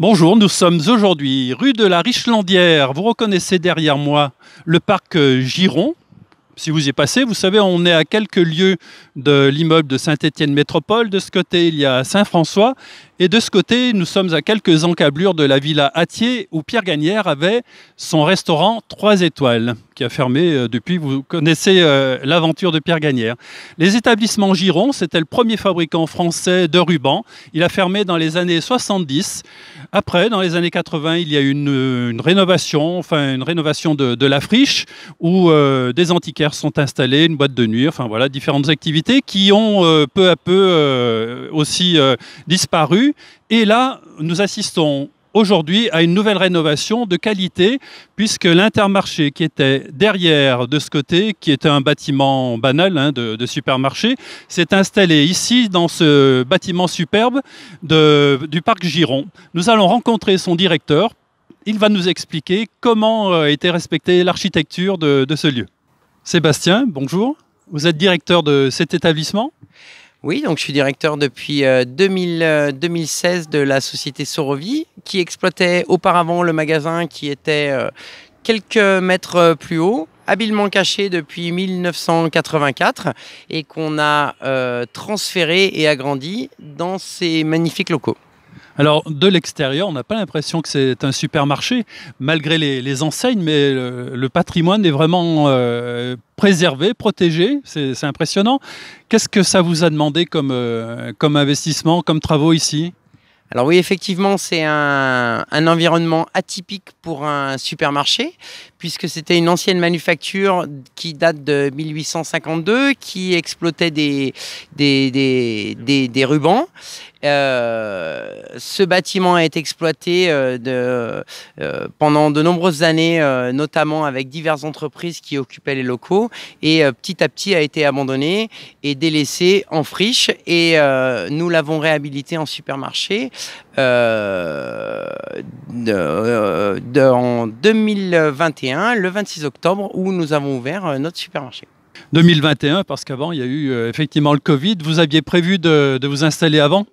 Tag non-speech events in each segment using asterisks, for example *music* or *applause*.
Bonjour, nous sommes aujourd'hui rue de la Richelandière. Vous reconnaissez derrière moi le parc euh, Giron. Si vous y passez, vous savez, on est à quelques lieues de l'immeuble de Saint-Étienne Métropole. De ce côté, il y a Saint-François et de ce côté, nous sommes à quelques encablures de la villa Attier où Pierre Gagnère avait son restaurant Trois étoiles qui a fermé euh, depuis. Vous connaissez euh, l'aventure de Pierre Gagnère. Les établissements Giron, c'était le premier fabricant français de rubans. Il a fermé dans les années 70. Après, dans les années 80, il y a eu une, rénovation, enfin une rénovation de, la friche où euh, des antiquaires sont installés, une boîte de nuit, enfin voilà, différentes activités qui ont peu à peu aussi disparu et là, nous assistons aujourd'hui à une nouvelle rénovation de qualité, puisque l'intermarché qui était derrière de ce côté, qui était un bâtiment banal hein, de, supermarché, s'est installé ici dans ce bâtiment superbe du parc Giron. Nous allons rencontrer son directeur. Il va nous expliquer comment a euh, été respectée l'architecture de ce lieu. Sébastien, bonjour. Vous êtes directeur de cet établissement oui, donc je suis directeur depuis 2016 euh, euh, de la société Sorovie, qui exploitait auparavant le magasin qui était euh, quelques mètres plus haut, habilement caché depuis 1984, et qu'on a transféré et agrandi dans ces magnifiques locaux. Alors, de l'extérieur, on n'a pas l'impression que c'est un supermarché, malgré les, enseignes, mais le, patrimoine est vraiment euh, préservé, protégé. C'est impressionnant. Qu'est-ce que ça vous a demandé comme, euh, comme investissement, comme travaux ici alors oui, effectivement, c'est un, environnement atypique pour un supermarché, puisque c'était une ancienne manufacture qui date de 1852, qui exploitait des, des, des, des, rubans. Euh, ce bâtiment a été exploité euh, de, euh, pendant de nombreuses années, euh, notamment avec diverses entreprises qui occupaient les locaux, et petit à petit a été abandonné et délaissé en friche. Et nous l'avons réhabilité en supermarché. Euh, euh, en 2021, le 26 octobre, où nous avons ouvert euh, notre supermarché. 2021, parce qu'avant, il y a eu effectivement le Covid. Vous aviez prévu de vous installer avant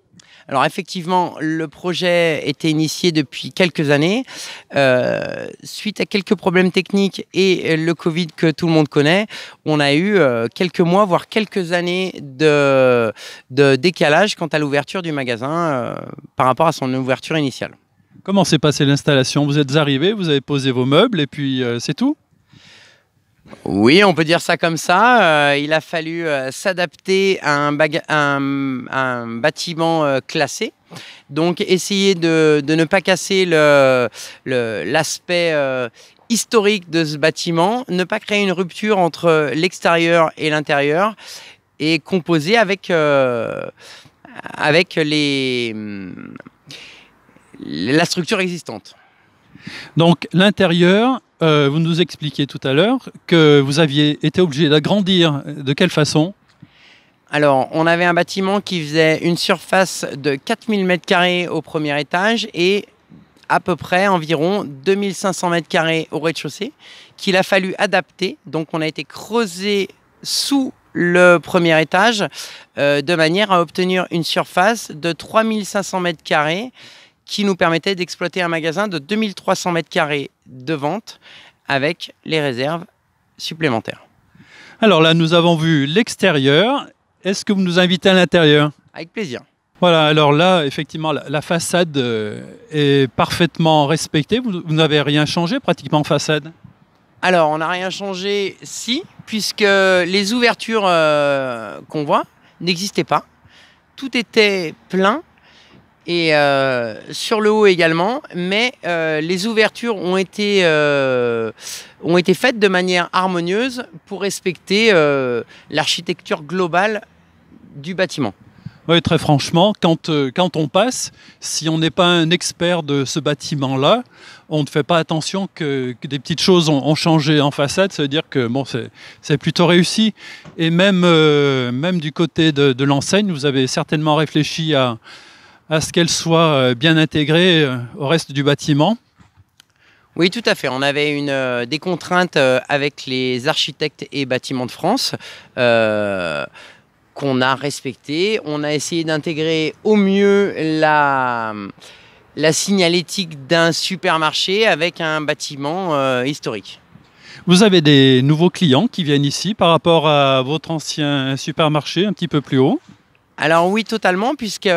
alors effectivement, le projet était initié depuis quelques années. Euh, suite à quelques problèmes techniques et le Covid que tout le monde connaît, on a eu euh, quelques mois, voire quelques années de, décalage quant à l'ouverture du magasin euh, par rapport à son ouverture initiale. Comment s'est passée l'installation Vous êtes arrivé, vous avez posé vos meubles et puis c'est tout oui, on peut dire ça comme ça. Euh, il a fallu euh, s'adapter à un, bâtiment euh, classé. Donc essayer de, ne pas casser l'aspect historique de ce bâtiment, ne pas créer une rupture entre l'extérieur et l'intérieur et composer avec, avec la structure existante. Donc l'intérieur, euh, vous nous expliquiez tout à l'heure que vous aviez été obligé d'agrandir. De quelle façon alors, on avait un bâtiment qui faisait une surface de 4000 m2 au premier étage et à peu près environ 2500 m2 au rez-de-chaussée, qu'il a fallu adapter. Donc, on a été creusé sous le premier étage euh, de manière à obtenir une surface de 3500 m2 qui nous permettait d'exploiter un magasin de 2300 mètres carrés de vente avec les réserves supplémentaires. Alors là, nous avons vu l'extérieur. Est-ce que vous nous invitez à l'intérieur Avec plaisir. Voilà, alors là, effectivement, la, façade euh, est parfaitement respectée. Vous, n'avez rien changé pratiquement en façade Alors, on n'a rien changé, si, puisque les ouvertures euh, qu'on voit n'existaient pas. Tout était plein, et euh, sur le haut également, mais euh, les ouvertures ont été, euh, ont été faites de manière harmonieuse pour respecter l'architecture globale du bâtiment. Oui, très franchement, quand, quand on passe, si on n'est pas un expert de ce bâtiment-là, on ne fait pas attention que, des petites choses ont, changé en façade. Ça veut dire que bon, c'est plutôt réussi. Et même, même du côté de, de l'enseigne, vous avez certainement réfléchi à, à ce qu'elle soit euh, bien intégrée euh, au reste du bâtiment. Oui, tout à fait. On avait une, euh, des contraintes avec les architectes et bâtiments de France qu'on a respectées. On a essayé d'intégrer au mieux la, la signalétique d'un supermarché avec un bâtiment historique. Vous avez des nouveaux clients qui viennent ici par rapport à votre ancien supermarché un petit peu plus haut Alors oui, totalement, puisque...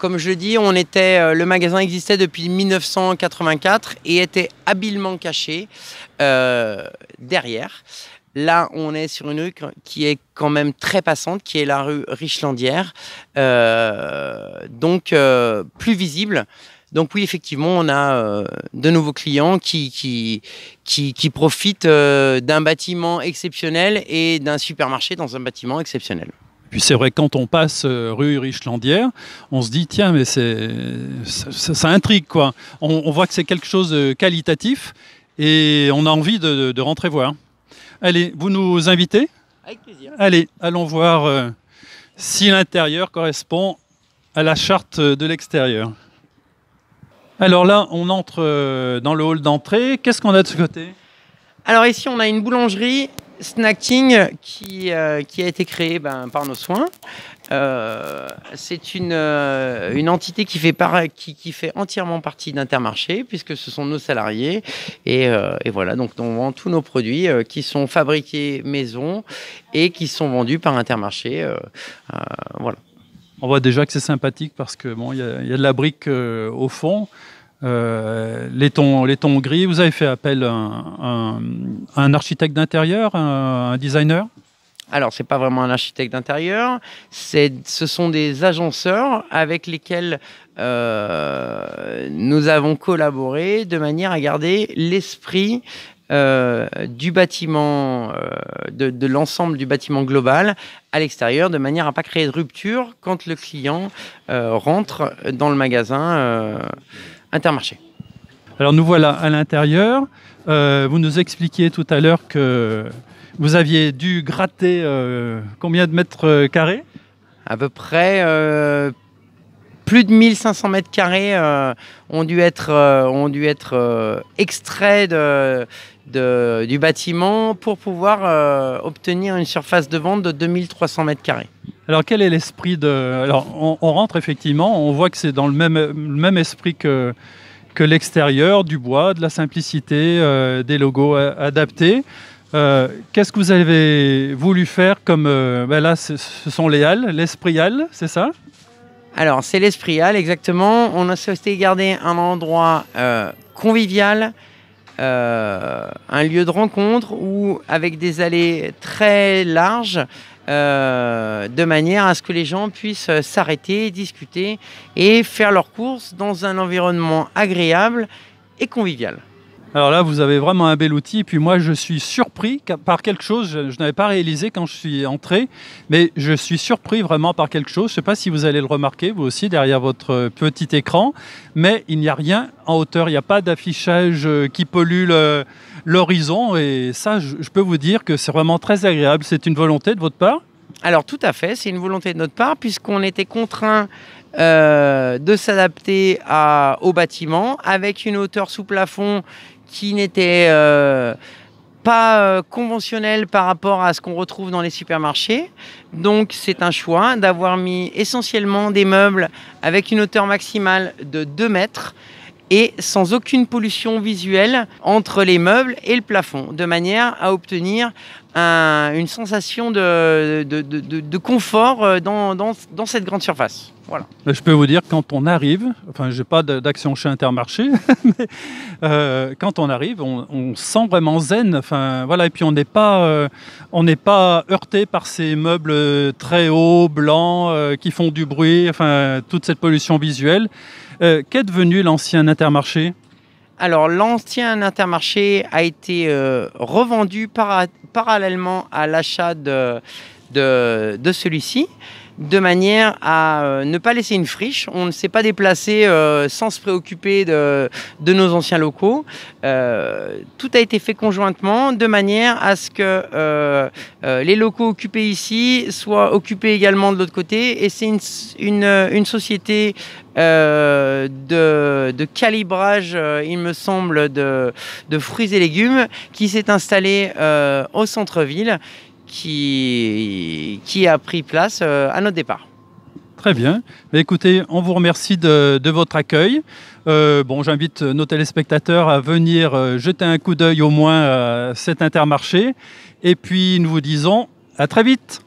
Comme je dis, on était, euh, le magasin existait depuis 1984 et était habilement caché euh, derrière. Là, on est sur une rue qui est quand même très passante, qui est la rue Richlandière, euh, donc plus visible. Donc oui, effectivement, on a de nouveaux clients qui, qui profitent d'un bâtiment exceptionnel et d'un supermarché dans un bâtiment exceptionnel. Puis c'est vrai, quand on passe euh, rue Richelandière, on se dit, tiens, mais c'est, ça, intrigue, quoi. On, voit que c'est quelque chose de qualitatif et on a envie de, rentrer voir. Allez, vous nous invitez Avec plaisir. Allez, allons voir euh, si l'intérieur correspond à la charte de l'extérieur. Alors là, on entre euh, dans le hall d'entrée. Qu'est-ce qu'on a de ce côté Alors ici, on a une boulangerie Snacking, qui, euh, qui a été créé ben, par nos soins, euh, c'est une, euh, une entité qui fait, qui, fait entièrement partie d'Intermarché, puisque ce sont nos salariés. Et, voilà, donc on vend tous nos produits qui sont fabriqués maison et qui sont vendus par Intermarché. voilà. On voit déjà que c'est sympathique parce que bon, il y, a de la brique au fond. Euh, les, tons, les tons gris. Vous avez fait appel à un, architecte d'intérieur, un, designer alors, c'est pas vraiment un architecte d'intérieur, ce sont des agenceurs avec lesquels euh, nous avons collaboré de manière à garder l'esprit euh, du bâtiment, de, l'ensemble du bâtiment global à l'extérieur, de manière à ne pas créer de rupture quand le client rentre dans le magasin. Intermarché. Alors nous voilà à l'intérieur. Euh, vous nous expliquiez tout à l'heure que vous aviez dû gratter euh, combien de mètres euh, carrés À peu près plus de 1500 mètres carrés ont dû être, ont dû être extraits de, du bâtiment pour pouvoir euh, obtenir une surface de vente de 2300 mètres carrés. Alors quel est l'esprit de... Alors on, rentre effectivement, on voit que c'est dans le même, même esprit que, que l'extérieur, du bois, de la simplicité, euh, des logos adaptés. Euh, qu'est-ce que vous avez voulu faire comme... Ben là, ce sont les halles, l'esprit halle, c'est ça Alors c'est l'esprit halle, exactement. On a souhaité garder un endroit convivial, euh, un lieu de rencontre ou avec des allées très larges, euh, de manière à ce que les gens puissent euh, s'arrêter, discuter et faire leurs courses dans un environnement agréable et convivial. Alors là, vous avez vraiment un bel outil. Et Puis moi, je suis surpris par quelque chose. Je, n'avais pas réalisé quand je suis entré, mais je suis surpris vraiment par quelque chose. Je ne sais pas si vous allez le remarquer, vous aussi, derrière votre petit écran. Mais il n'y a rien en hauteur. Il n'y a pas d'affichage euh, qui pollue l'horizon. Et ça, je, peux vous dire que c'est vraiment très agréable. C'est une volonté de votre part alors tout à fait, c'est une volonté de notre part puisqu'on était contraint euh, de s'adapter au bâtiment avec une hauteur sous plafond qui n'était euh, pas euh, conventionnel par rapport à ce qu'on retrouve dans les supermarchés. Donc c'est un choix d'avoir mis essentiellement des meubles avec une hauteur maximale de 2 mètres et sans aucune pollution visuelle entre les meubles et le plafond, de manière à obtenir une sensation de, de, de, confort euh, dans, dans, dans, cette grande surface. Voilà. Je peux vous dire, quand on arrive, enfin, je n'ai pas d'action chez Intermarché, *laughs* mais euh, quand on arrive, on, sent vraiment zen. Enfin, voilà, et puis on n'est pas, euh, on n'est pas heurté par ces meubles très hauts, blancs, qui font du bruit, enfin, toute cette pollution visuelle. Qu'est devenu l'ancien Intermarché alors l'ancien Intermarché a été euh, revendu parallèlement à l'achat de de, celui-ci, de manière à euh, ne pas laisser une friche. On ne s'est pas déplacé euh, sans se préoccuper de, nos anciens locaux. Euh, tout a été fait conjointement, de manière à ce que les locaux occupés ici soient occupés également de l'autre côté. Et c'est une, société de, calibrage, il me semble, de, fruits et légumes qui s'est installée au centre-ville qui, a pris place euh, à notre départ. Très bien. écoutez, on vous remercie de, votre accueil. Euh, bon, j'invite nos téléspectateurs à venir euh, jeter un coup d'œil au moins à cet intermarché. Et puis, nous vous disons à très vite.